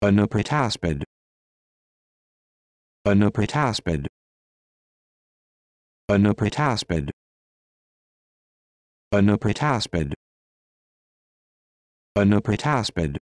Anuprataspid. Anuprataspid. Anuprataspid. Anuprataspid. Anuprataspid.